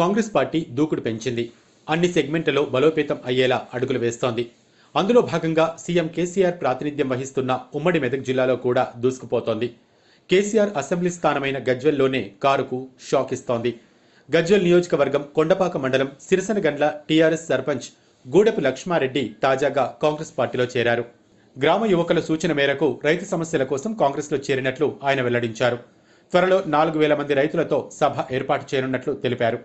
Congress party దూకుడు పెంచింది అన్ని సెగ్మెంట్లలో బలోపేతం అయ్యేలా అడుగులు వేస్తోంది అందులో భాగంగా సీఎం కేసీఆర్ ప్రాతినిధ్యం వహిస్తున్న ఉమ్మడి మెదక్ జిల్లాలో కూడా దూసుకుపోతోంది కేసీఆర్ అసెంబ్లీ స్థానమైన గజ్వెల్లోనే కారుకు షాక్ ఇస్తోంది గజ్వెల్ నియోజకవర్గం కొండపాక మండలం సిరిసనగండ్ల టీఆర్ఎస్ సర్పంచ్ గూడెపు లక్ష్మారెడ్డి తాజాగా కాంగ్రెస్ పార్టీలో చేరారు గ్రామ యువకుల సూచన మేరకు రైతు సమస్యల కోసం కాంగ్రెస్లో చేరినట్లు ఆయన వెల్లడించారు త్వరలో నాలుగు వేల మంది రైతులతో సభ ఏర్పాటు చేయనున్నట్లు తెలిపారు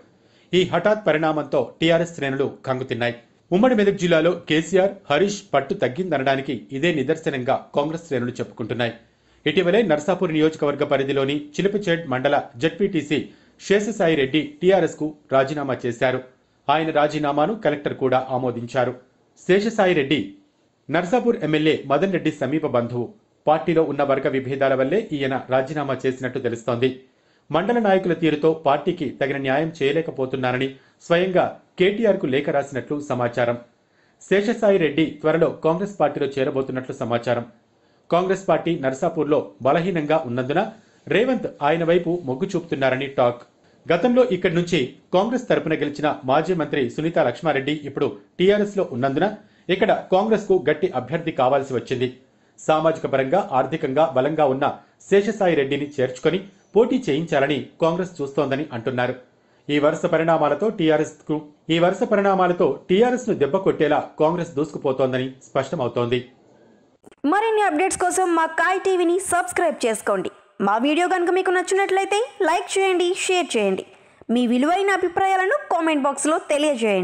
ఈ హఠాత్ పరిణామంతో టీఆర్ఎస్ శ్రేణులు కంగుతిన్నాయి ఉమ్మడి మెదక్ జిల్లాలో కేసీఆర్ హరీష్ పట్టు తగ్గిందనడానికి ఇదే నిదర్శనంగా కాంగ్రెస్ శ్రేణులు చెప్పుకుంటున్నాయి ఇటీవలే నర్సాపూర్ నియోజకవర్గ పరిధిలోని చిలిపిచేడ్ మండల జడ్పీటీసీ శేషసాయి రెడ్డి టీఆర్ఎస్కు రాజీనామా చేశారు ఆయన రాజీనామాను కలెక్టర్ కూడా ఆమోదించారు శేషసాయి రెడ్డి నర్సాపూర్ ఎమ్మెల్యే మదన్ రెడ్డి సమీప బంధువు పార్టీలో ఉన్న వర్గ విభేదాల వల్లే ఈయన రాజీనామా చేసినట్టు తెలుస్తోంది మండల నాయకుల తీరుతో పార్టీకి తగిన న్యాయం చేయలేకపోతున్నారని స్వయంగా కేటీఆర్కు లేఖ రాసినట్లు సమాచారం శేషసాయి రెడ్డి త్వరలో కాంగ్రెస్ పార్టీలో చేరబోతున్నట్లు సమాచారం కాంగ్రెస్ పార్టీ నర్సాపూర్లో బలహీనంగా ఉన్నందున రేవంత్ ఆయన వైపు మొగ్గు చూపుతున్నారని టాక్ గతంలో ఇక్కడి నుంచి కాంగ్రెస్ తరపున గెలిచిన మాజీ మంత్రి సునీత లక్ష్మారెడ్డి ఇప్పుడు టీఆర్ఎస్లో ఉన్నందున ఇక్కడ కాంగ్రెస్కు గట్టి అభ్యర్థి కావాల్సి వచ్చింది సామాజిక పరంగా ఆర్థికంగా బలంగా ఉన్న శేషసాయి రెడ్డిని చేర్చుకొని పోటీ చేయించాలని కాంగ్రెస్ చూస్తోందని అంటున్నారు ఈ వరుస పరిణామాలతో టీఆర్ఎస్కు ఈ వరుస పరిణామాలతో టీఆర్ఎస్ను దెబ్బకొట్టేలా కాంగ్రెస్ దూసుకుపోతోందని స్పష్టమవుతోంది మరిన్ని అప్డేట్స్ కోసం మా కాయ్ టీవీని సబ్స్క్రైబ్ చేసుకోండి మా వీడియో కనుక మీకు నచ్చినట్లయితే లైక్ చేయండి షేర్ చేయండి మీ విలువైన అభిప్రాయాలను కామెంట్ బాక్స్లో తెలియజేయండి